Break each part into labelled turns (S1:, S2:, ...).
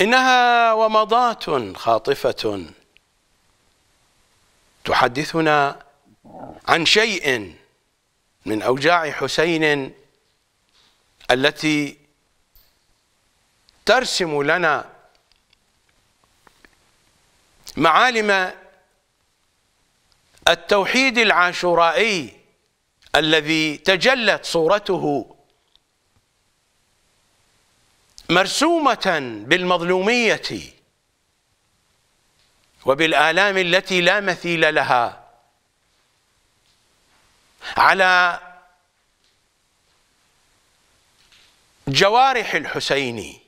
S1: إنها ومضات خاطفة تحدثنا عن شيء من أوجاع حسين التي ترسم لنا معالم التوحيد العاشورائي الذي تجلت صورته مرسومة بالمظلومية وبالآلام التي لا مثيل لها على جوارح الحسين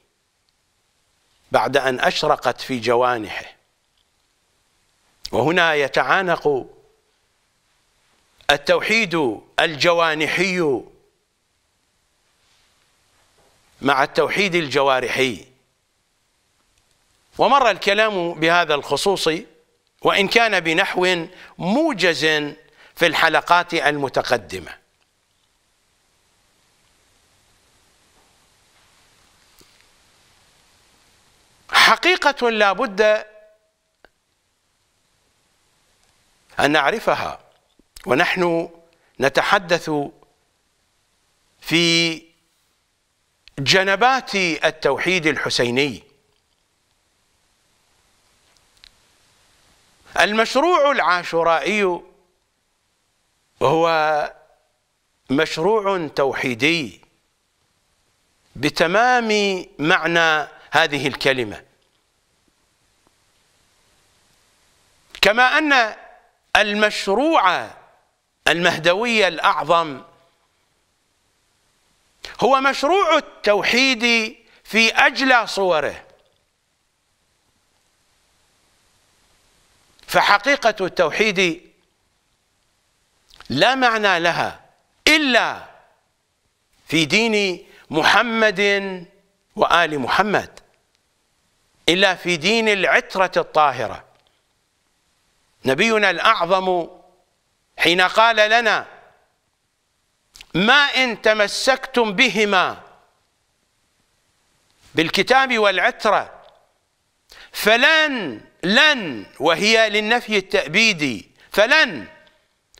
S1: بعد أن أشرقت في جوانحه وهنا يتعانق التوحيد الجوانحي مع التوحيد الجوارحي ومر الكلام بهذا الخصوص وإن كان بنحو موجز في الحلقات المتقدمة حقيقة لا بد أن نعرفها ونحن نتحدث في جنبات التوحيد الحسيني المشروع العاشورائي هو مشروع توحيدي بتمام معنى هذه الكلمة كما أن المشروع المهدوي الأعظم هو مشروع التوحيد في أجلى صوره فحقيقة التوحيد لا معنى لها إلا في دين محمد وآل محمد إلا في دين العترة الطاهرة نبينا الأعظم حين قال لنا ما إن تمسكتم بهما بالكتاب والعترة فلن لن وهي للنفي التأبيدي فلن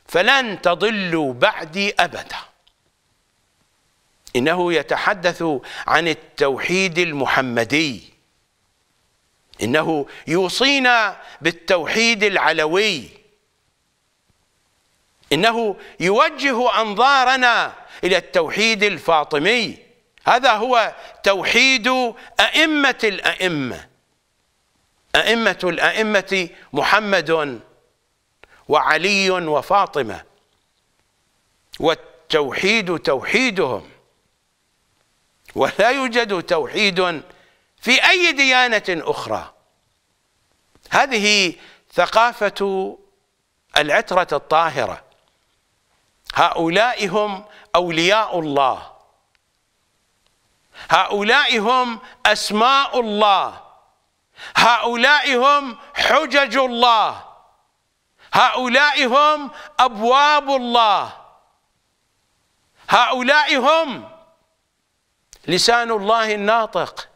S1: فلن تضلوا بعدي أبدا إنه يتحدث عن التوحيد المحمدي إنه يوصينا بالتوحيد العلوي إنه يوجه أنظارنا إلى التوحيد الفاطمي هذا هو توحيد أئمة الأئمة أئمة الأئمة محمد وعلي وفاطمة والتوحيد توحيدهم ولا يوجد توحيد في أي ديانة أخرى هذه ثقافة العترة الطاهرة هؤلاء هم أولياء الله هؤلاء هم أسماء الله هؤلاء هم حجج الله هؤلاء هم أبواب الله هؤلاء هم لسان الله الناطق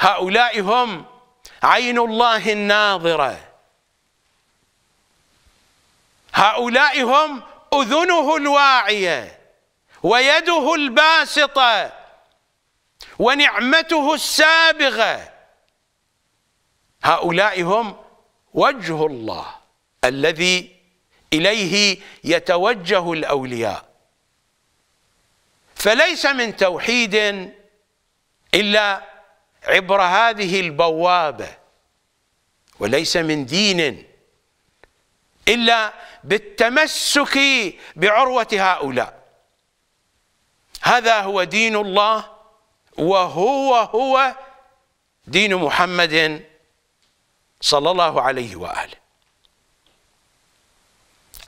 S1: هؤلاء هم عين الله الناظره هؤلاء هم أذنه الواعية ويده الباسطة ونعمته السابغة هؤلاء هم وجه الله الذي إليه يتوجه الأولياء فليس من توحيد إلا عبر هذه البوابة وليس من دين إلا بالتمسك بعروة هؤلاء هذا هو دين الله وهو هو دين محمد صلى الله عليه وآله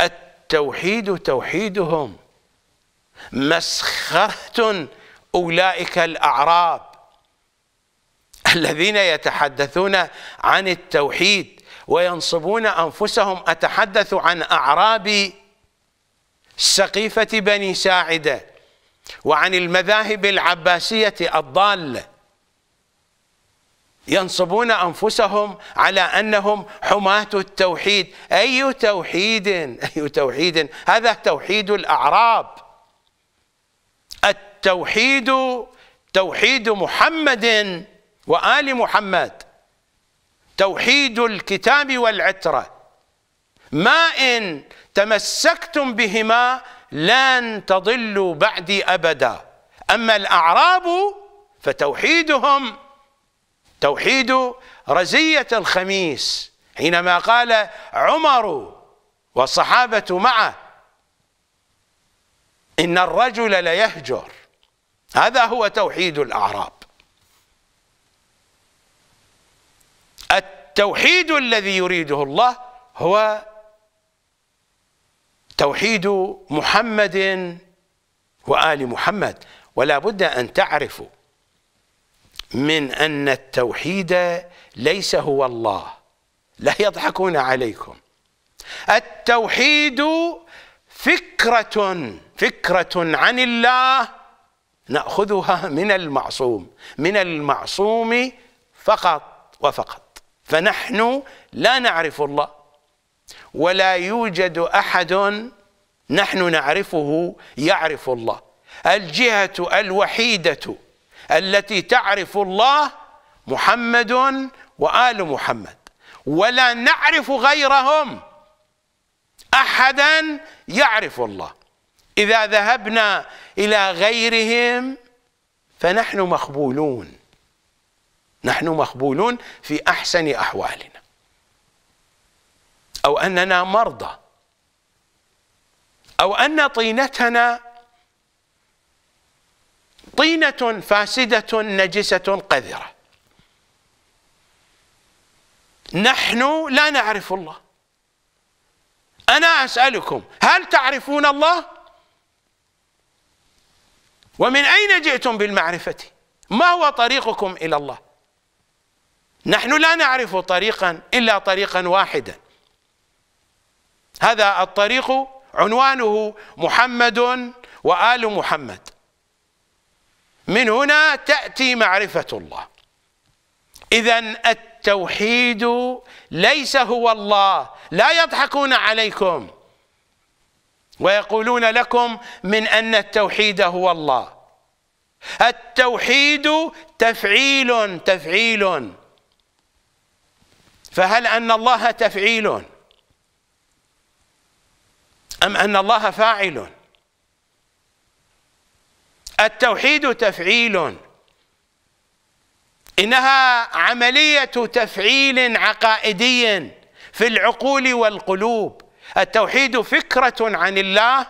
S1: التوحيد توحيدهم مسخرة أولئك الأعراب الذين يتحدثون عن التوحيد وينصبون أنفسهم أتحدث عن أعراب سقيفة بني ساعدة وعن المذاهب العباسية الضالة ينصبون أنفسهم على أنهم حماة التوحيد أي توحيد أي توحيد هذا توحيد الأعراب التوحيد توحيد محمد وآل محمد توحيد الكتاب والعترة ما إن تمسكتم بهما لن تضلوا بعدي أبدا أما الأعراب فتوحيدهم توحيد رزية الخميس حينما قال عمر والصحابة معه إن الرجل ليهجر هذا هو توحيد الأعراب التوحيد الذي يريده الله هو توحيد محمد وآل محمد ولا بد أن تعرفوا من أن التوحيد ليس هو الله لا يضحكون عليكم التوحيد فكرة فكرة عن الله نأخذها من المعصوم من المعصوم فقط وفقط فنحن لا نعرف الله ولا يوجد أحد نحن نعرفه يعرف الله الجهة الوحيدة التي تعرف الله محمد وآل محمد ولا نعرف غيرهم أحدا يعرف الله إذا ذهبنا إلى غيرهم فنحن مخبولون نحن مقبولون في أحسن أحوالنا أو أننا مرضى أو أن طينتنا طينة فاسدة نجسة قذرة نحن لا نعرف الله أنا أسألكم هل تعرفون الله؟ ومن أين جئتم بالمعرفة؟ ما هو طريقكم إلى الله؟ نحن لا نعرف طريقا إلا طريقا واحدا هذا الطريق عنوانه محمد وآل محمد من هنا تأتي معرفة الله إذا التوحيد ليس هو الله لا يضحكون عليكم ويقولون لكم من أن التوحيد هو الله التوحيد تفعيل تفعيل فهل أن الله تفعيل أم أن الله فاعل التوحيد تفعيل إنها عملية تفعيل عقائدي في العقول والقلوب التوحيد فكرة عن الله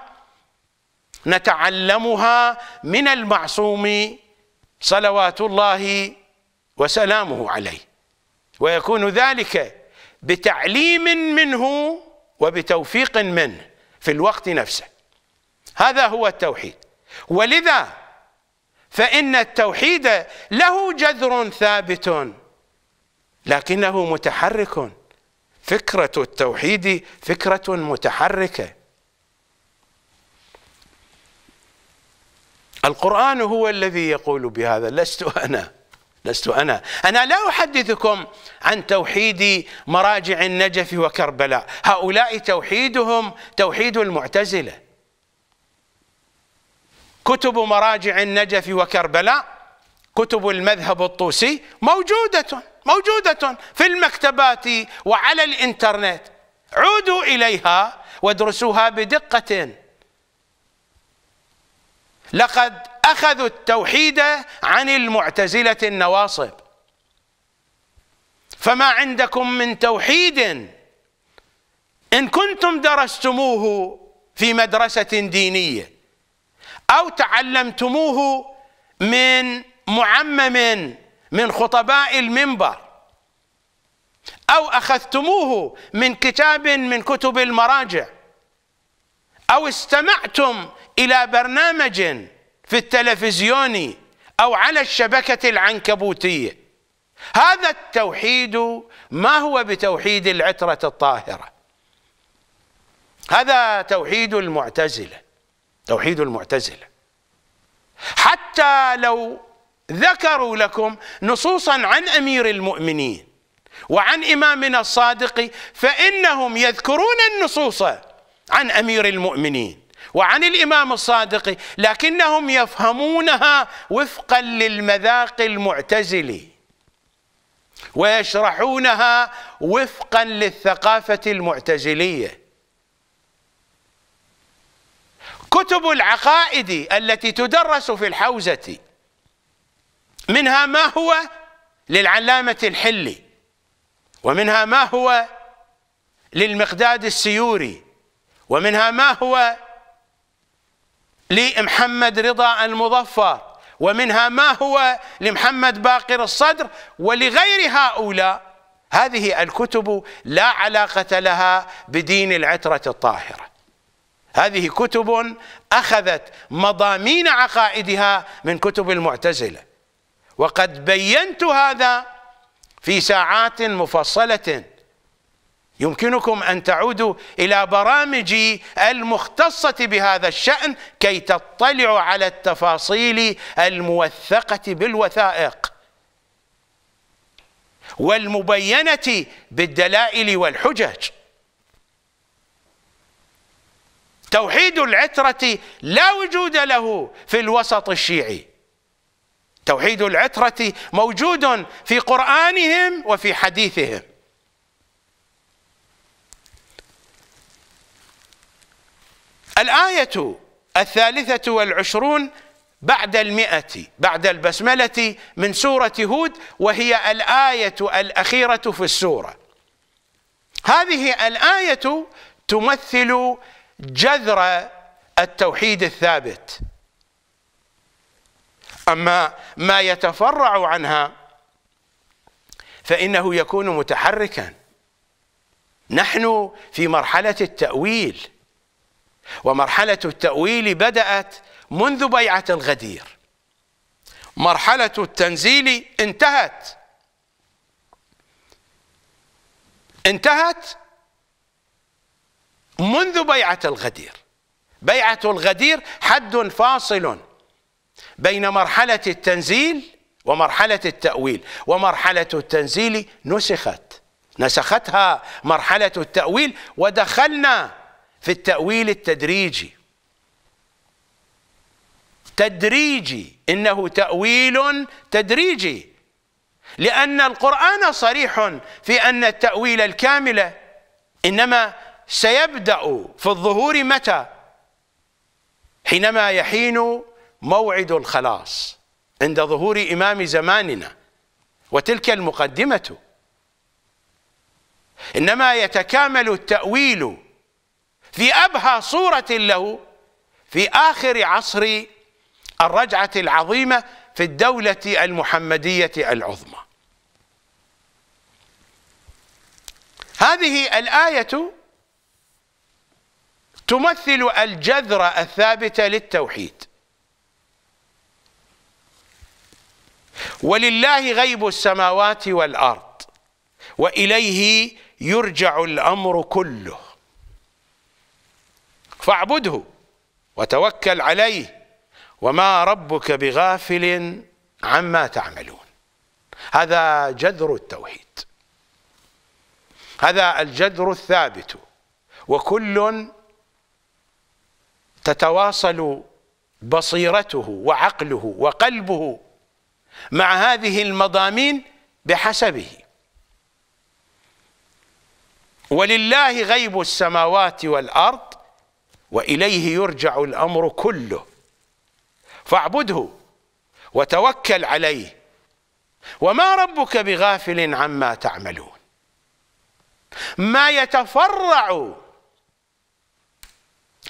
S1: نتعلمها من المعصوم صلوات الله وسلامه عليه ويكون ذلك بتعليم منه وبتوفيق منه في الوقت نفسه هذا هو التوحيد ولذا فإن التوحيد له جذر ثابت لكنه متحرك فكرة التوحيد فكرة متحركة القرآن هو الذي يقول بهذا لست أنا لست أنا أنا لا أحدثكم عن توحيد مراجع النجف وكربلاء هؤلاء توحيدهم توحيد المعتزلة كتب مراجع النجف وكربلاء كتب المذهب الطوسي موجودة موجودة في المكتبات وعلى الإنترنت عودوا إليها وادرسوها بدقة لقد أخذوا التوحيد عن المعتزلة النواصب فما عندكم من توحيد إن كنتم درستموه في مدرسة دينية أو تعلمتموه من معمم من خطباء المنبر أو أخذتموه من كتاب من كتب المراجع أو استمعتم إلى برنامج في التلفزيون أو على الشبكة العنكبوتية هذا التوحيد ما هو بتوحيد العترة الطاهرة هذا توحيد المعتزلة توحيد المعتزلة حتى لو ذكروا لكم نصوصا عن أمير المؤمنين وعن إمامنا الصادق فإنهم يذكرون النصوص عن أمير المؤمنين وعن الإمام الصادق لكنهم يفهمونها وفقا للمذاق المعتزلي ويشرحونها وفقا للثقافة المعتزلية كتب العقائد التي تدرس في الحوزة منها ما هو للعلامة الحلي ومنها ما هو للمقداد السيوري ومنها ما هو لمحمد رضا المظفر ومنها ما هو لمحمد باقر الصدر ولغير هؤلاء هذه الكتب لا علاقة لها بدين العترة الطاهرة هذه كتب أخذت مضامين عقائدها من كتب المعتزلة وقد بينت هذا في ساعات مفصلة يمكنكم أن تعودوا إلى برامجي المختصة بهذا الشأن كي تطلعوا على التفاصيل الموثقة بالوثائق والمبينة بالدلائل والحجج توحيد العترة لا وجود له في الوسط الشيعي توحيد العترة موجود في قرآنهم وفي حديثهم الآية الثالثة والعشرون بعد المئة بعد البسملة من سورة هود وهي الآية الأخيرة في السورة هذه الآية تمثل جذر التوحيد الثابت أما ما يتفرع عنها فإنه يكون متحركا نحن في مرحلة التأويل ومرحلة التأويل بدأت منذ بيعة الغدير مرحلة التنزيل انتهت انتهت منذ بيعة الغدير بيعة الغدير حد فاصل بين مرحلة التنزيل ومرحلة التأويل ومرحلة التنزيل نسخت نسختها مرحلة التأويل ودخلنا في التأويل التدريجي تدريجي إنه تأويل تدريجي لأن القرآن صريح في أن التأويل الكامل إنما سيبدأ في الظهور متى حينما يحين موعد الخلاص عند ظهور إمام زماننا وتلك المقدمة إنما يتكامل التأويل في أبهى صورة له في آخر عصر الرجعة العظيمة في الدولة المحمدية العظمى هذه الآية تمثل الجذر الثابت للتوحيد ولله غيب السماوات والأرض وإليه يرجع الأمر كله فاعبده وتوكل عليه وما ربك بغافل عما تعملون هذا جذر التوحيد هذا الجذر الثابت وكل تتواصل بصيرته وعقله وقلبه مع هذه المضامين بحسبه ولله غيب السماوات والارض واليه يرجع الامر كله فاعبده وتوكل عليه وما ربك بغافل عما تعملون ما يتفرع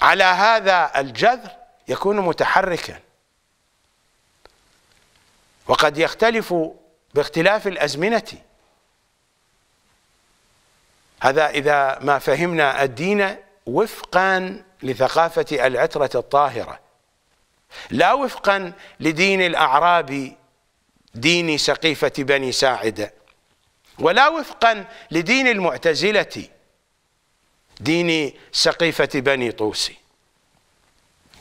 S1: على هذا الجذر يكون متحركا وقد يختلف باختلاف الازمنه هذا اذا ما فهمنا الدين وفقا لثقافة العترة الطاهرة لا وفقا لدين الأعرابي دين سقيفة بني ساعدة ولا وفقا لدين المعتزلة دين سقيفة بني طوسي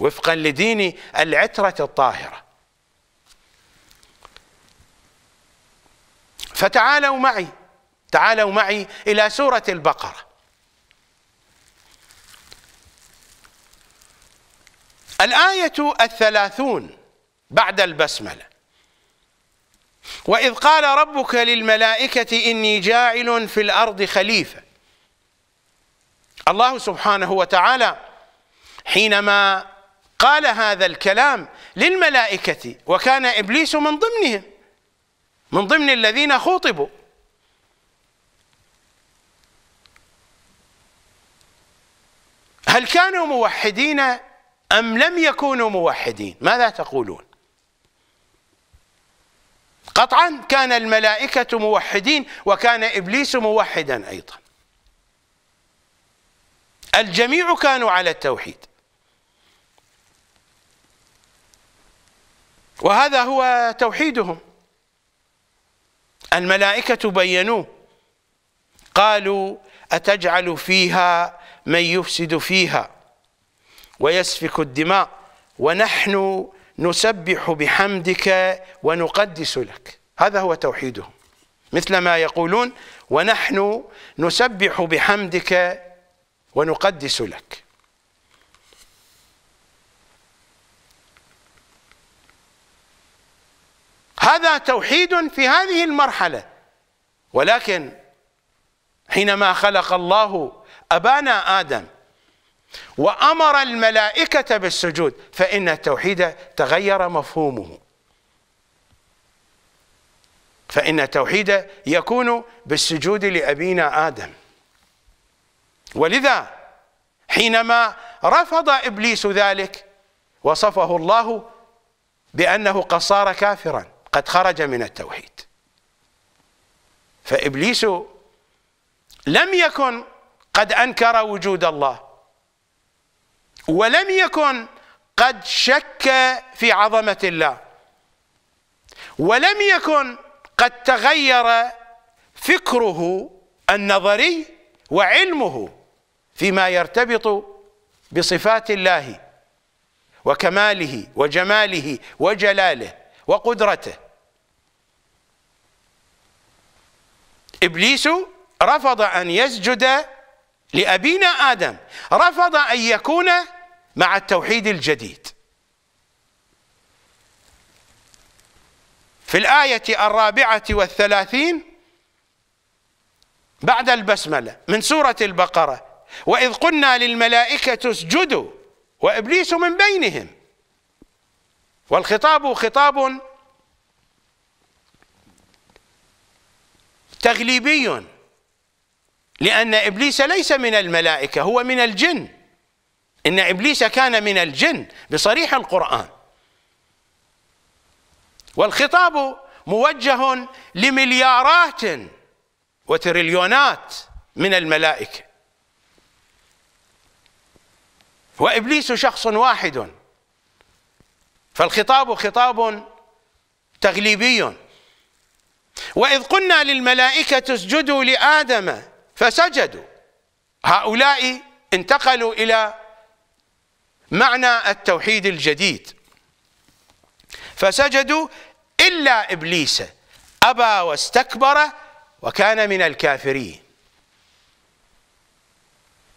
S1: وفقا لدين العترة الطاهرة فتعالوا معي تعالوا معي إلى سورة البقرة الآية الثلاثون بعد البسملة وإذ قال ربك للملائكة إني جاعل في الأرض خليفة الله سبحانه وتعالى حينما قال هذا الكلام للملائكة وكان إبليس من ضمنهم من ضمن الذين خوطبوا هل كانوا موحدين أم لم يكونوا موحدين ماذا تقولون قطعا كان الملائكة موحدين وكان إبليس موحدا أيضا الجميع كانوا على التوحيد وهذا هو توحيدهم الملائكة بينوه قالوا أتجعل فيها من يفسد فيها ويسفك الدماء ونحن نسبح بحمدك ونقدس لك هذا هو توحيدهم مثل ما يقولون ونحن نسبح بحمدك ونقدس لك هذا توحيد في هذه المرحلة ولكن حينما خلق الله أبانا آدم وأمر الملائكة بالسجود فإن التوحيد تغير مفهومه فإن التوحيد يكون بالسجود لأبينا آدم ولذا حينما رفض إبليس ذلك وصفه الله بأنه قد صار كافرا قد خرج من التوحيد فإبليس لم يكن قد أنكر وجود الله ولم يكن قد شك في عظمة الله ولم يكن قد تغير فكره النظري وعلمه فيما يرتبط بصفات الله وكماله وجماله وجلاله وقدرته ابليس رفض ان يسجد لابينا ادم رفض ان يكون مع التوحيد الجديد في الآية الرابعة والثلاثين بعد البسملة من سورة البقرة وإذ قلنا للملائكة اسجدوا وإبليس من بينهم والخطاب خطاب تغليبي لأن إبليس ليس من الملائكة هو من الجن إن إبليس كان من الجن بصريح القرآن والخطاب موجه لمليارات وتريليونات من الملائكة وإبليس شخص واحد فالخطاب خطاب تغليبي وإذ قلنا للملائكة اسجدوا لآدم فسجدوا هؤلاء انتقلوا إلى معنى التوحيد الجديد فسجدوا إلا إبليس أبى واستكبر وكان من الكافرين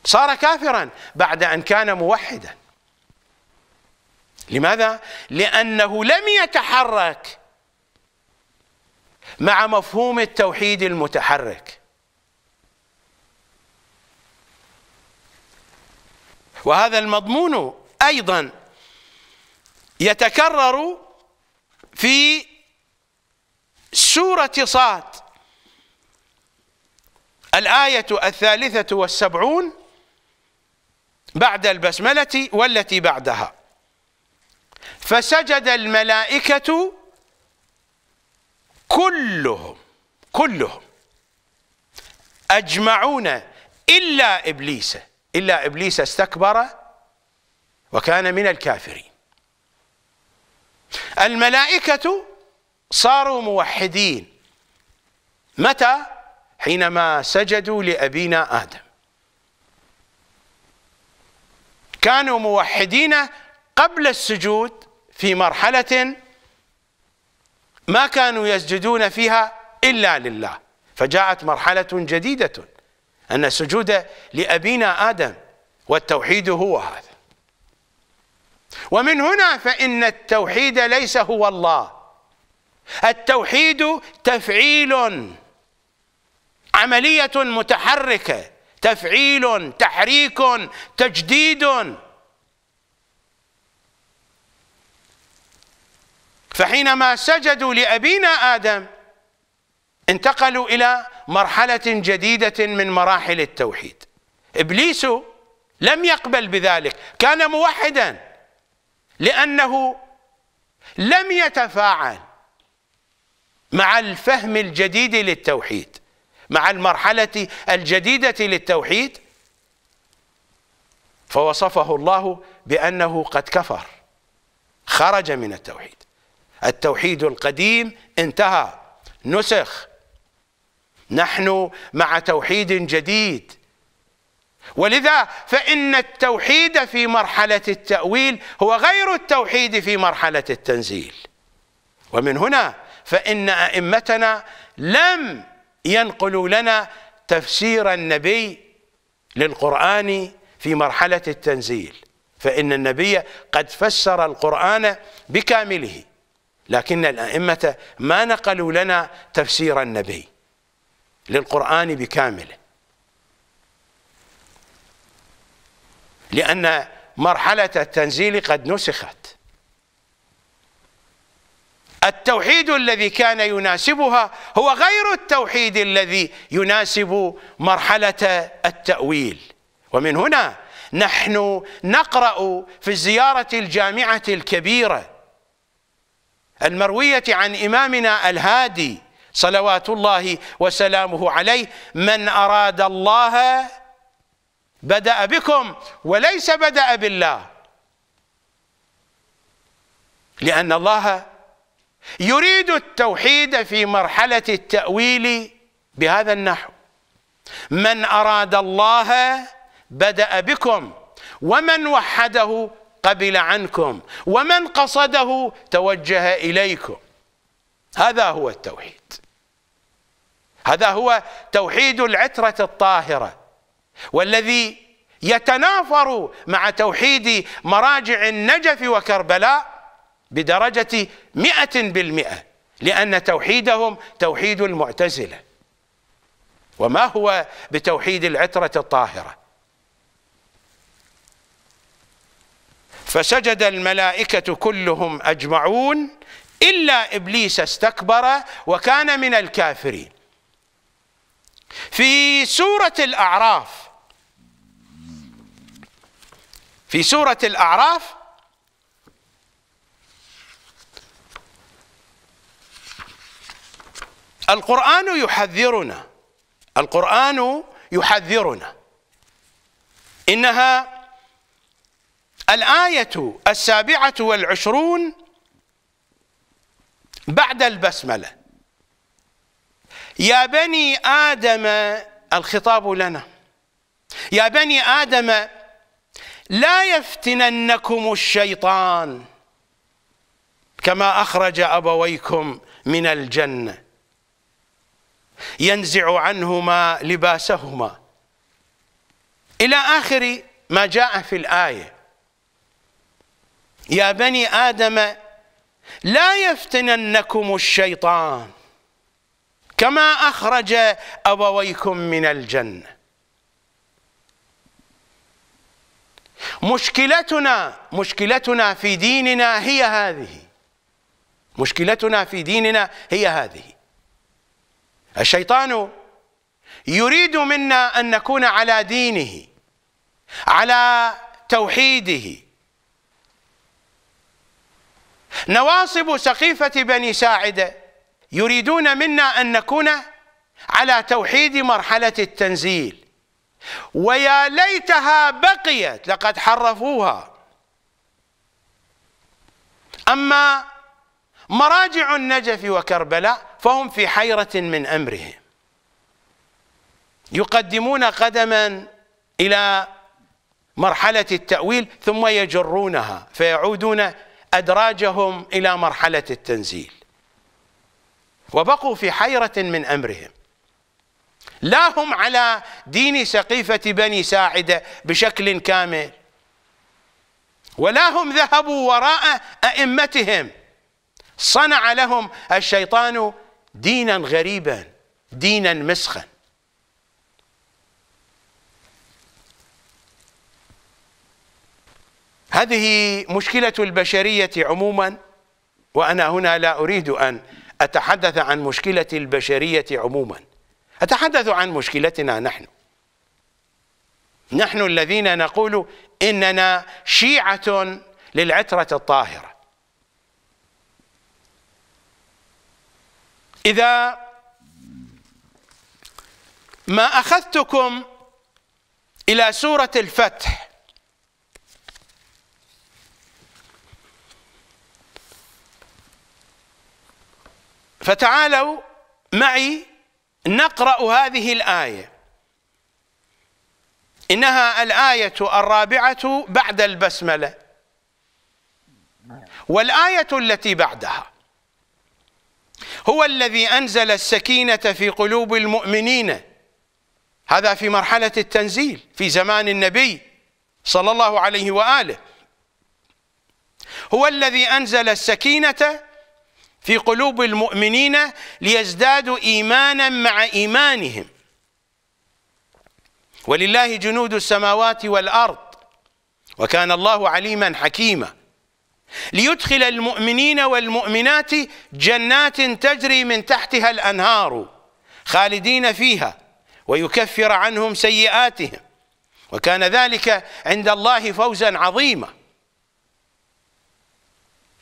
S1: صار كافرا بعد أن كان موحدا لماذا؟ لأنه لم يتحرك مع مفهوم التوحيد المتحرك وهذا المضمون أيضا يتكرر في سورة صاد الآية الثالثة والسبعون بعد البسملة والتي بعدها فسجد الملائكة كلهم كلهم أجمعون إلا إبليس إلا إبليس استكبر وكان من الكافرين الملائكة صاروا موحدين متى حينما سجدوا لأبينا آدم كانوا موحدين قبل السجود في مرحلة ما كانوا يسجدون فيها إلا لله فجاءت مرحلة جديدة أن السجود لأبينا آدم والتوحيد هو هذا ومن هنا فإن التوحيد ليس هو الله التوحيد تفعيل عملية متحركة تفعيل تحريك تجديد فحينما سجدوا لأبينا آدم انتقلوا إلى مرحلة جديدة من مراحل التوحيد إبليس لم يقبل بذلك كان موحداً لأنه لم يتفاعل مع الفهم الجديد للتوحيد مع المرحلة الجديدة للتوحيد فوصفه الله بأنه قد كفر خرج من التوحيد التوحيد القديم انتهى نسخ نحن مع توحيد جديد ولذا فإن التوحيد في مرحلة التأويل هو غير التوحيد في مرحلة التنزيل ومن هنا فإن أئمتنا لم ينقلوا لنا تفسير النبي للقرآن في مرحلة التنزيل فإن النبي قد فسر القرآن بكامله لكن الأئمة ما نقلوا لنا تفسير النبي للقرآن بكامله لأن مرحلة التنزيل قد نسخت التوحيد الذي كان يناسبها هو غير التوحيد الذي يناسب مرحلة التأويل ومن هنا نحن نقرأ في الزيارة الجامعة الكبيرة المروية عن إمامنا الهادي صلوات الله وسلامه عليه من أراد الله بدأ بكم وليس بدأ بالله لأن الله يريد التوحيد في مرحلة التأويل بهذا النحو من أراد الله بدأ بكم ومن وحده قبل عنكم ومن قصده توجه إليكم هذا هو التوحيد هذا هو توحيد العترة الطاهرة والذي يتنافر مع توحيد مراجع النجف وكربلاء بدرجة مئة بالمئة لأن توحيدهم توحيد المعتزلة وما هو بتوحيد العترة الطاهرة فسجد الملائكة كلهم أجمعون إلا إبليس استكبر وكان من الكافرين في سورة الأعراف في سورة الأعراف القرآن يحذرنا القرآن يحذرنا إنها الآية السابعة والعشرون بعد البسملة يا بني آدم الخطاب لنا يا بني آدم لا يفتننكم الشيطان كما أخرج أبويكم من الجنة ينزع عنهما لباسهما إلى آخر ما جاء في الآية يا بني آدم لا يفتننكم الشيطان كما أخرج أبويكم من الجنة مشكلتنا مشكلتنا في ديننا هي هذه مشكلتنا في ديننا هي هذه الشيطان يريد منا أن نكون على دينه على توحيده نواصب سقيفة بني ساعدة يريدون منا أن نكون على توحيد مرحلة التنزيل ويا ليتها بقيت لقد حرفوها أما مراجع النجف وكربلاء فهم في حيرة من أمرهم يقدمون قدما إلى مرحلة التأويل ثم يجرونها فيعودون أدراجهم إلى مرحلة التنزيل وبقوا في حيرة من أمرهم لا هم على دين سقيفة بني ساعدة بشكل كامل ولا هم ذهبوا وراء أئمتهم صنع لهم الشيطان دينا غريبا دينا مسخا هذه مشكلة البشرية عموما وأنا هنا لا أريد أن أتحدث عن مشكلة البشرية عموما أتحدث عن مشكلتنا نحن نحن الذين نقول إننا شيعة للعترة الطاهرة إذا ما أخذتكم إلى سورة الفتح فتعالوا معي نقرأ هذه الآية إنها الآية الرابعة بعد البسملة والآية التي بعدها هو الذي أنزل السكينة في قلوب المؤمنين هذا في مرحلة التنزيل في زمان النبي صلى الله عليه وآله هو الذي أنزل السكينة في قلوب المؤمنين ليزدادوا إيمانا مع إيمانهم ولله جنود السماوات والأرض وكان الله عليما حكيما ليدخل المؤمنين والمؤمنات جنات تجري من تحتها الأنهار خالدين فيها ويكفر عنهم سيئاتهم وكان ذلك عند الله فوزا عظيما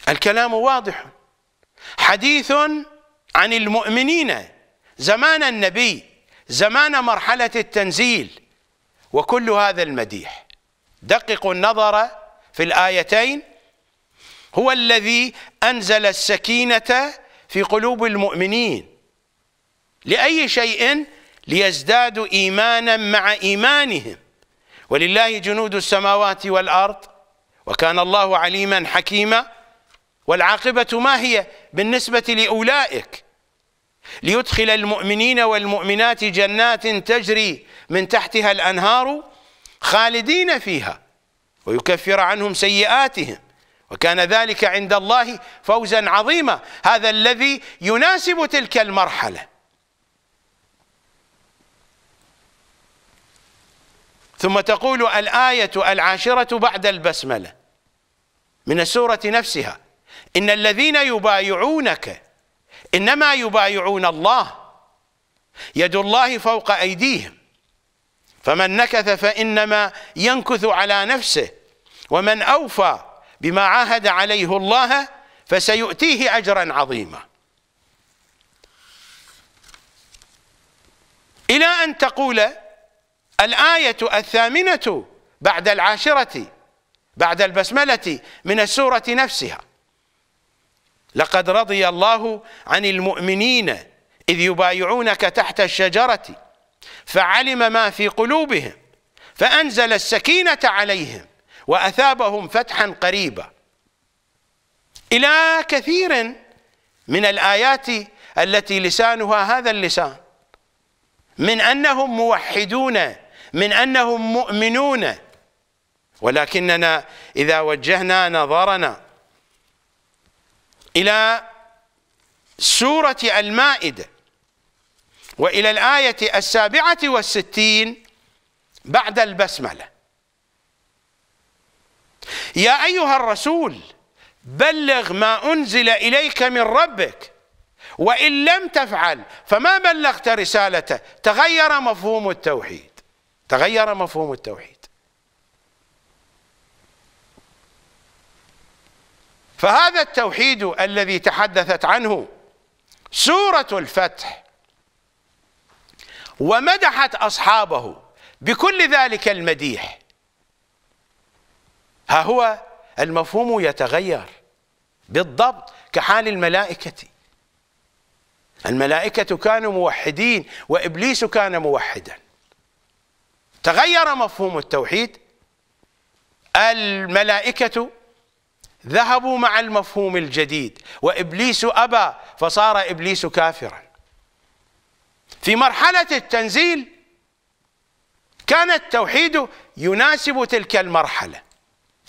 S1: الكلام واضح حديث عن المؤمنين زمان النبي زمان مرحلة التنزيل وكل هذا المديح دققوا النظر في الآيتين هو الذي أنزل السكينة في قلوب المؤمنين لأي شيء ليزدادوا إيمانا مع إيمانهم ولله جنود السماوات والأرض وكان الله عليما حكيما والعاقبة ما هي بالنسبة لأولئك ليدخل المؤمنين والمؤمنات جنات تجري من تحتها الأنهار خالدين فيها ويكفر عنهم سيئاتهم وكان ذلك عند الله فوزا عظيما هذا الذي يناسب تلك المرحلة ثم تقول الآية العاشرة بعد البسملة من السورة نفسها إن الذين يبايعونك إنما يبايعون الله يد الله فوق أيديهم فمن نكث فإنما ينكث على نفسه ومن أوفى بما عاهد عليه الله فسيؤتيه أجرا عظيما إلى أن تقول الآية الثامنة بعد العاشرة بعد البسملة من السورة نفسها لقد رضي الله عن المؤمنين إذ يبايعونك تحت الشجرة فعلم ما في قلوبهم فأنزل السكينة عليهم وأثابهم فتحا قريبا إلى كثير من الآيات التي لسانها هذا اللسان من أنهم موحدون من أنهم مؤمنون ولكننا إذا وجهنا نظرنا إلى سورة المائدة وإلى الآية السابعة والستين بعد البسملة يا أيها الرسول بلغ ما أنزل إليك من ربك وإن لم تفعل فما بلغت رسالته تغير مفهوم التوحيد تغير مفهوم التوحيد فهذا التوحيد الذي تحدثت عنه سورة الفتح ومدحت أصحابه بكل ذلك المديح ها هو المفهوم يتغير بالضبط كحال الملائكة الملائكة كانوا موحدين وإبليس كان موحدا تغير مفهوم التوحيد الملائكة ذهبوا مع المفهوم الجديد وابليس ابى فصار ابليس كافرا في مرحله التنزيل كان التوحيد يناسب تلك المرحله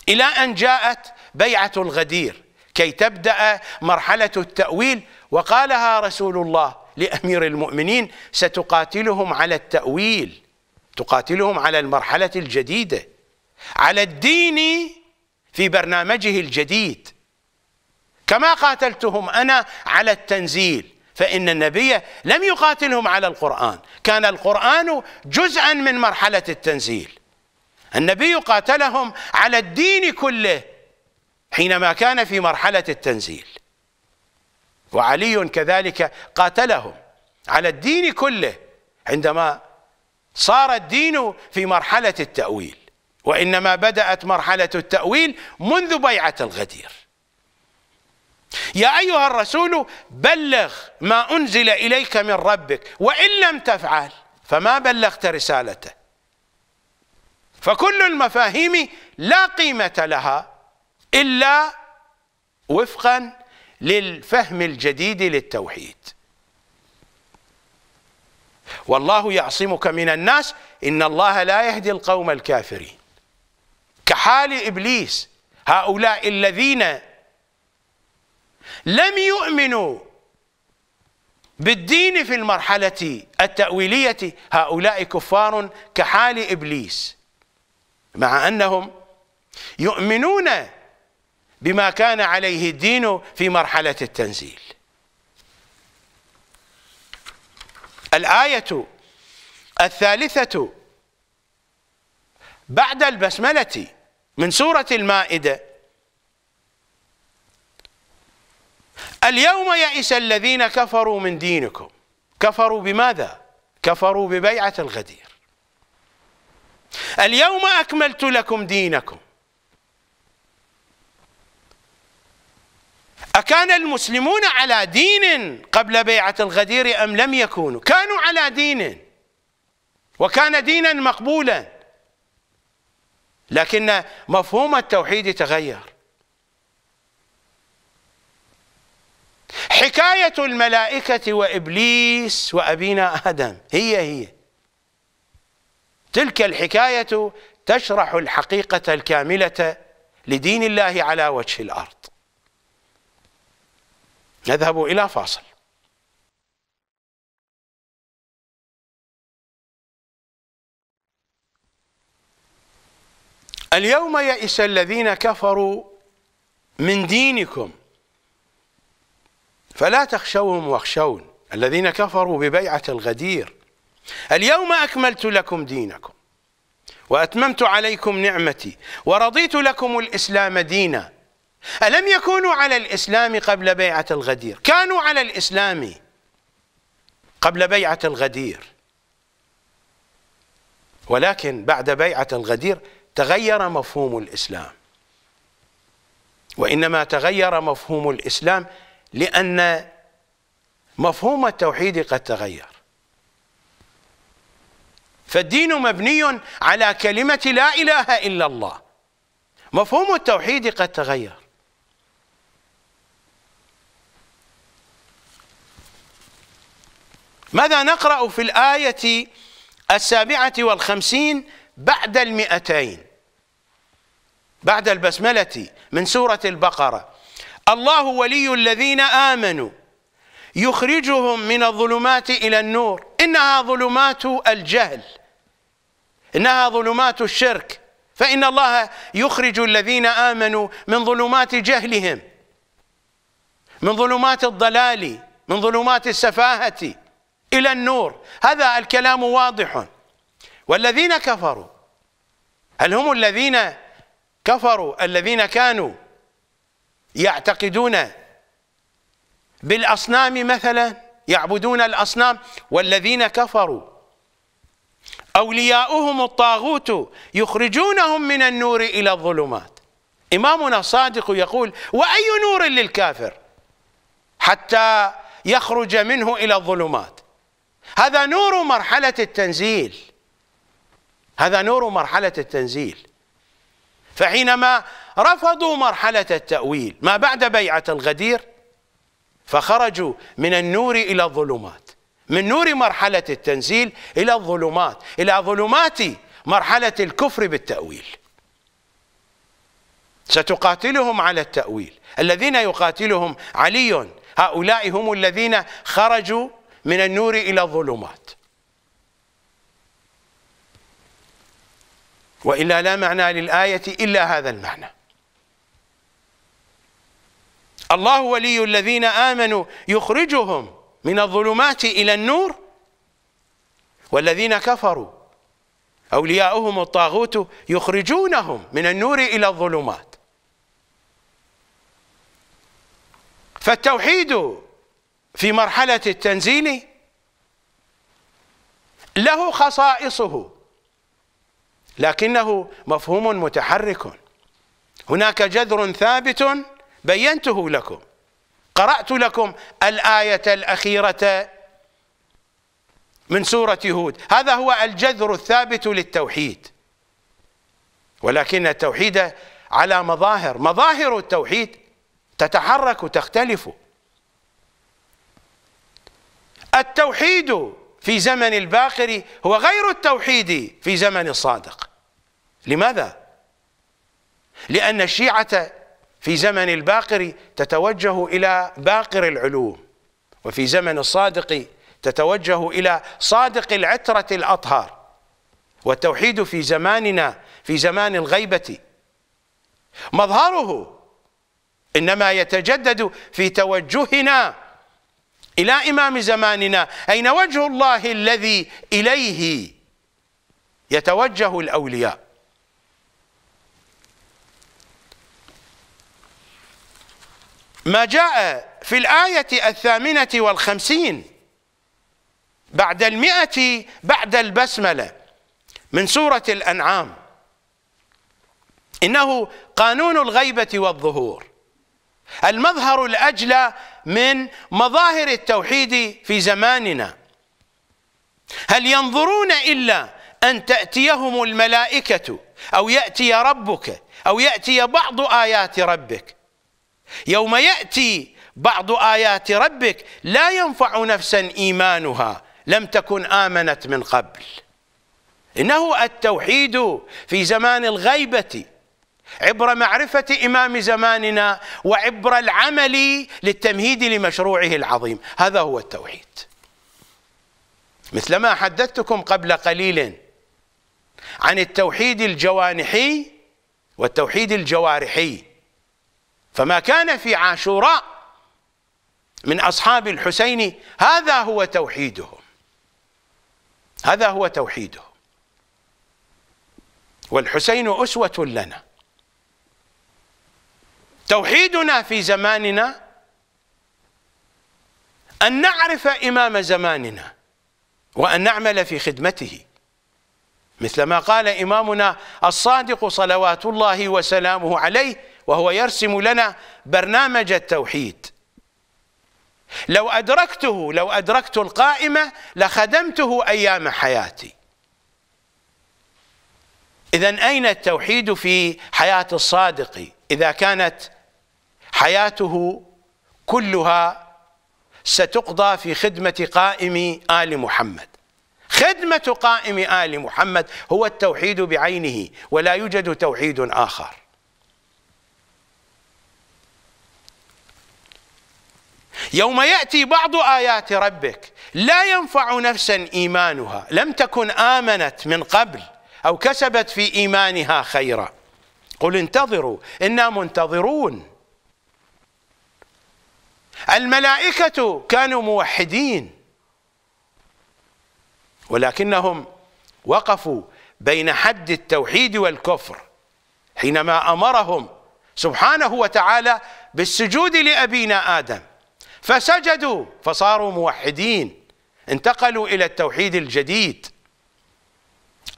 S1: الى ان جاءت بيعه الغدير كي تبدا مرحله التاويل وقالها رسول الله لامير المؤمنين ستقاتلهم على التاويل تقاتلهم على المرحله الجديده على الدين في برنامجه الجديد كما قاتلتهم أنا على التنزيل فإن النبي لم يقاتلهم على القرآن كان القرآن جزءا من مرحلة التنزيل النبي قاتلهم على الدين كله حينما كان في مرحلة التنزيل وعلي كذلك قاتلهم على الدين كله عندما صار الدين في مرحلة التأويل وإنما بدأت مرحلة التأويل منذ بيعة الغدير يا أيها الرسول بلغ ما أنزل إليك من ربك وإن لم تفعل فما بلغت رسالته فكل المفاهيم لا قيمة لها إلا وفقا للفهم الجديد للتوحيد والله يعصمك من الناس إن الله لا يهدي القوم الكافرين كحال إبليس هؤلاء الذين لم يؤمنوا بالدين في المرحلة التأويلية هؤلاء كفار كحال إبليس مع أنهم يؤمنون بما كان عليه الدين في مرحلة التنزيل الآية الثالثة بعد البسملة من سورة المائدة اليوم يئس الذين كفروا من دينكم كفروا بماذا؟ كفروا ببيعة الغدير اليوم أكملت لكم دينكم أكان المسلمون على دين قبل بيعة الغدير أم لم يكونوا كانوا على دين وكان دينا مقبولا لكن مفهوم التوحيد تغير حكاية الملائكة وإبليس وأبينا آدم هي هي تلك الحكاية تشرح الحقيقة الكاملة لدين الله على وجه الأرض نذهب إلى فاصل اليوم يئس الذين كفروا من دينكم فلا تخشوهم واخشون الذين كفروا ببيعة الغدير اليوم أكملت لكم دينكم وأتممت عليكم نعمتي ورضيت لكم الإسلام دينا ألم يكونوا على الإسلام قبل بيعة الغدير كانوا على الإسلام قبل بيعة الغدير ولكن بعد بيعة الغدير تغير مفهوم الإسلام وإنما تغير مفهوم الإسلام لأن مفهوم التوحيد قد تغير فالدين مبني على كلمة لا إله إلا الله مفهوم التوحيد قد تغير ماذا نقرأ في الآية السابعة والخمسين بعد المئتين بعد البسملة من سورة البقرة الله ولي الذين آمنوا يخرجهم من الظلمات إلى النور إنها ظلمات الجهل إنها ظلمات الشرك فإن الله يخرج الذين آمنوا من ظلمات جهلهم من ظلمات الضلال من ظلمات السفاهة إلى النور هذا الكلام واضح والذين كفروا هل هم الذين كفروا الذين كانوا يعتقدون بالأصنام مثلا يعبدون الأصنام والذين كفروا أولياؤهم الطاغوت يخرجونهم من النور إلى الظلمات إمامنا الصادق يقول وأي نور للكافر حتى يخرج منه إلى الظلمات هذا نور مرحلة التنزيل هذا نور مرحلة التنزيل فحينما رفضوا مرحلة التأويل ما بعد بيعة الغدير فخرجوا من النور إلى الظلمات من نور مرحلة التنزيل إلى الظلمات إلى ظلمات مرحلة الكفر بالتأويل ستقاتلهم على التأويل الذين يقاتلهم علي هؤلاء هم الذين خرجوا من النور إلى الظلمات وإلا لا معنى للآية إلا هذا المعنى الله ولي الذين آمنوا يخرجهم من الظلمات إلى النور والذين كفروا أولياؤهم الطاغوت يخرجونهم من النور إلى الظلمات فالتوحيد في مرحلة التنزيل له خصائصه لكنه مفهوم متحرك هناك جذر ثابت بينته لكم قرأت لكم الآية الأخيرة من سورة هود هذا هو الجذر الثابت للتوحيد ولكن التوحيد على مظاهر مظاهر التوحيد تتحرك تختلف التوحيد في زمن الباقر هو غير التوحيد في زمن الصادق لماذا؟ لأن الشيعة في زمن الباقر تتوجه إلى باقر العلوم وفي زمن الصادق تتوجه إلى صادق العترة الاطهر والتوحيد في زماننا في زمان الغيبة مظهره إنما يتجدد في توجهنا إلى إمام زماننا أين وجه الله الذي إليه يتوجه الأولياء ما جاء في الآية الثامنة والخمسين بعد المئة بعد البسملة من سورة الأنعام إنه قانون الغيبة والظهور المظهر الأجلى من مظاهر التوحيد في زماننا هل ينظرون إلا أن تأتيهم الملائكة أو يأتي ربك أو يأتي بعض آيات ربك يوم يأتي بعض آيات ربك لا ينفع نفسا إيمانها لم تكن آمنت من قبل إنه التوحيد في زمان الغيبة عبر معرفة إمام زماننا وعبر العمل للتمهيد لمشروعه العظيم هذا هو التوحيد مثلما حدثتكم قبل قليل عن التوحيد الجوانحي والتوحيد الجوارحي فما كان في عاشوراء من أصحاب الحسين هذا هو توحيدهم هذا هو توحيدهم والحسين أسوة لنا توحيدنا في زماننا أن نعرف إمام زماننا وأن نعمل في خدمته مثل ما قال إمامنا الصادق صلوات الله وسلامه عليه وهو يرسم لنا برنامج التوحيد لو أدركته لو أدركت القائمة لخدمته أيام حياتي إذا أين التوحيد في حياة الصادق إذا كانت حياته كلها ستقضى في خدمة قائم آل محمد خدمة قائم آل محمد هو التوحيد بعينه ولا يوجد توحيد آخر يوم يأتي بعض آيات ربك لا ينفع نفسا إيمانها لم تكن آمنت من قبل أو كسبت في إيمانها خيرا قل انتظروا إنا منتظرون الملائكة كانوا موحدين ولكنهم وقفوا بين حد التوحيد والكفر حينما أمرهم سبحانه وتعالى بالسجود لأبينا آدم فسجدوا فصاروا موحدين انتقلوا إلى التوحيد الجديد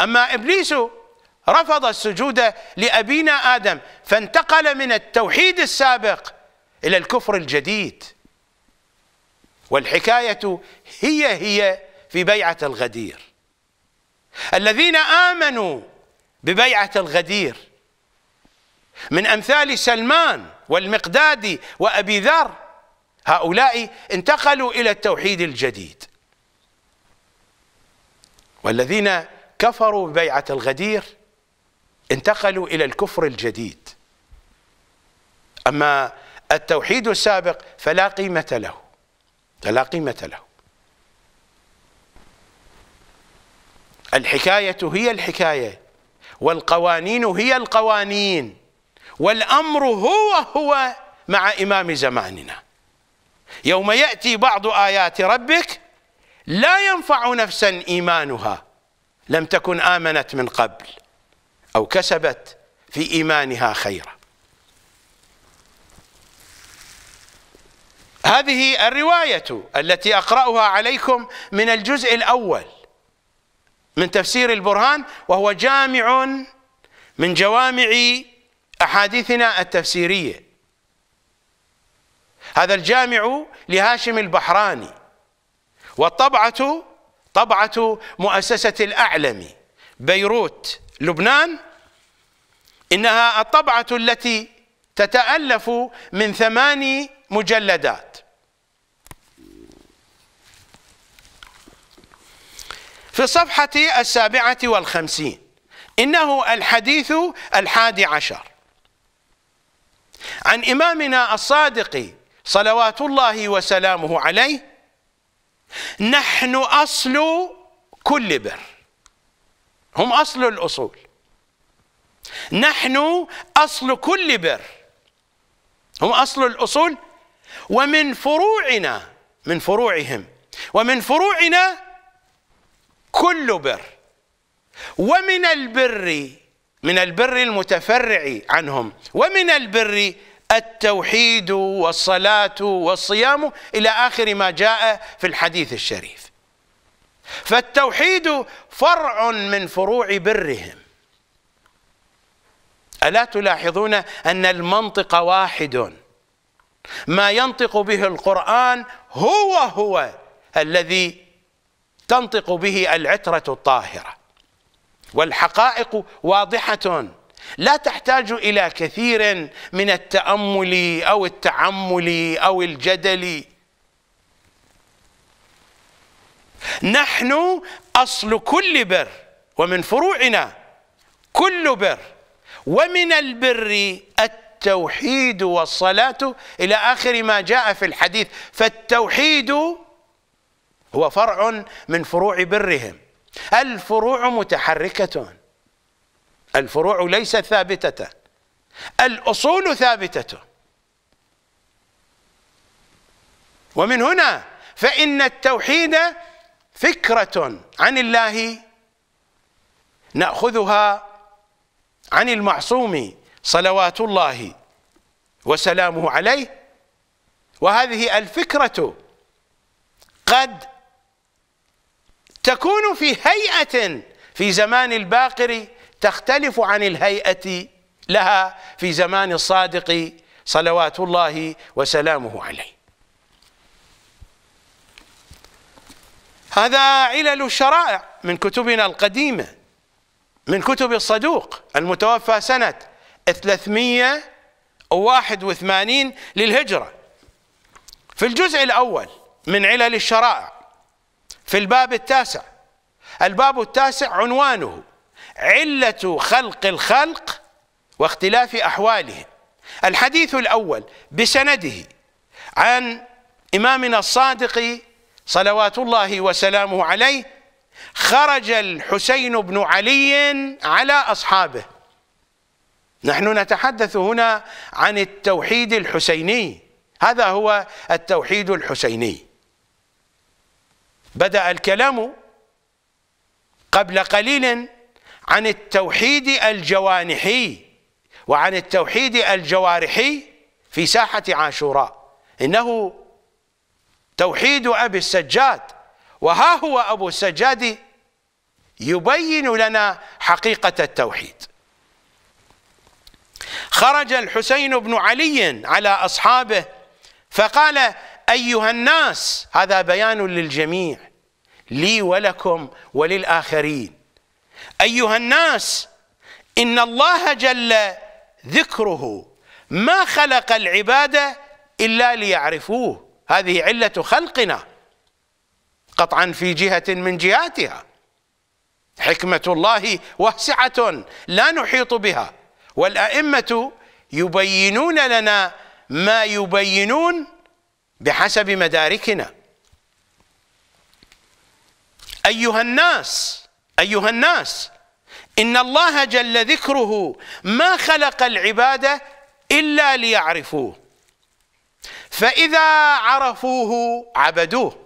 S1: أما إبليس رفض السجود لأبينا آدم فانتقل من التوحيد السابق إلى الكفر الجديد والحكاية هي هي في بيعة الغدير الذين آمنوا ببيعة الغدير من أمثال سلمان والمقداد وأبي ذر هؤلاء انتقلوا إلى التوحيد الجديد والذين كفروا ببيعة الغدير انتقلوا إلى الكفر الجديد أما التوحيد السابق فلا قيمة له فلا قيمة له الحكاية هي الحكاية والقوانين هي القوانين والأمر هو هو مع إمام زماننا يوم يأتي بعض آيات ربك لا ينفع نفسا إيمانها لم تكن آمنت من قبل أو كسبت في إيمانها خيرا هذه الرواية التي أقرأها عليكم من الجزء الأول من تفسير البرهان وهو جامع من جوامع أحاديثنا التفسيرية هذا الجامع لهاشم البحراني والطبعة طبعة مؤسسة الأعلم بيروت لبنان إنها الطبعة التي تتألف من ثماني مجلدات في الصفحة السابعة والخمسين إنه الحديث الحادي عشر عن إمامنا الصادق صلوات الله وسلامه عليه نحن أصل كل بر هم أصل الأصول نحن أصل كل بر هم أصل الأصول ومن فروعنا من فروعهم ومن فروعنا كل بر ومن البر من البر المتفرع عنهم ومن البر التوحيد والصلاة والصيام إلى آخر ما جاء في الحديث الشريف فالتوحيد فرع من فروع برهم ألا تلاحظون أن المنطق واحد ما ينطق به القرآن هو هو الذي تنطق به العترة الطاهرة والحقائق واضحة لا تحتاج إلى كثير من التأمل أو التعمل أو الجدل نحن أصل كل بر ومن فروعنا كل بر ومن البر التوحيد والصلاة إلى آخر ما جاء في الحديث فالتوحيد هو فرع من فروع برهم الفروع متحركة الفروع ليست ثابتة الأصول ثابتة ومن هنا فإن التوحيد فكرة عن الله نأخذها عن المعصوم صلوات الله وسلامه عليه وهذه الفكرة قد تكون في هيئة في زمان الباقر تختلف عن الهيئة لها في زمان الصادق صلوات الله وسلامه عليه هذا علل الشرائع من كتبنا القديمة من كتب الصدوق المتوفى سنة 381 للهجرة في الجزء الأول من علل الشرائع في الباب التاسع الباب التاسع عنوانه علة خلق الخلق واختلاف أحوالهم الحديث الأول بسنده عن إمامنا الصادق صلوات الله وسلامه عليه خرج الحسين بن علي على أصحابه نحن نتحدث هنا عن التوحيد الحسيني هذا هو التوحيد الحسيني بدأ الكلام قبل قليل عن التوحيد الجوانحي وعن التوحيد الجوارحي في ساحة عاشوراء إنه توحيد أبي السجاد وها هو أبو السجاد يبين لنا حقيقة التوحيد خرج الحسين بن علي على أصحابه فقال أيها الناس هذا بيان للجميع لي ولكم وللآخرين أيها الناس إن الله جل ذكره ما خلق العبادة إلا ليعرفوه هذه علة خلقنا قطعا في جهة من جهاتها حكمة الله واسعة لا نحيط بها والأئمة يبينون لنا ما يبينون بحسب مداركنا أيها الناس أيها الناس إن الله جل ذكره ما خلق العبادة إلا ليعرفوه فإذا عرفوه عبدوه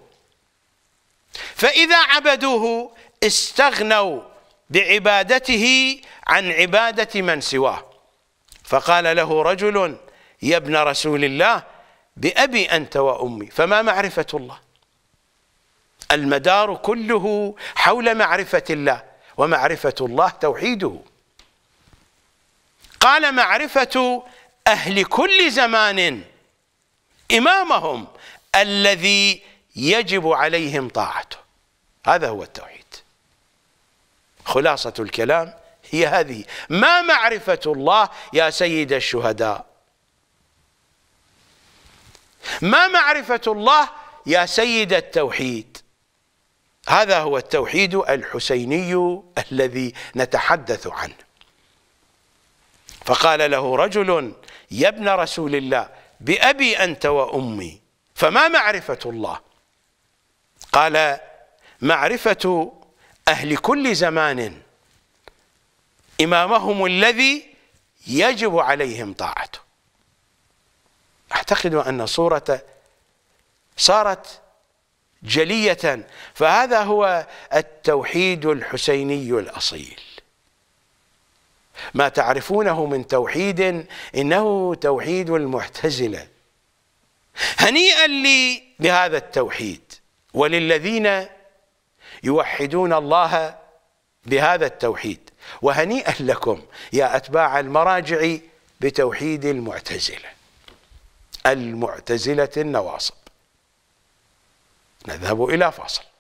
S1: فإذا عبدوه استغنوا بعبادته عن عبادة من سواه فقال له رجل يا ابن رسول الله بأبي أنت وأمي فما معرفة الله المدار كله حول معرفة الله ومعرفة الله توحيده قال معرفة أهل كل زمان إمامهم الذي يجب عليهم طاعته هذا هو التوحيد خلاصة الكلام هي هذه ما معرفة الله يا سيد الشهداء ما معرفة الله يا سيد التوحيد هذا هو التوحيد الحسيني الذي نتحدث عنه فقال له رجل يا ابن رسول الله بأبي أنت وأمي فما معرفة الله قال معرفة أهل كل زمان إمامهم الذي يجب عليهم طاعته أعتقد أن صورته صارت جلية فهذا هو التوحيد الحسيني الأصيل ما تعرفونه من توحيد إنه توحيد المعتزلة هنيئا لي بهذا التوحيد وللذين يوحدون الله بهذا التوحيد وهنيئا لكم يا أتباع المراجع بتوحيد المعتزله المعتزلة النواصب نذهب إلى فاصل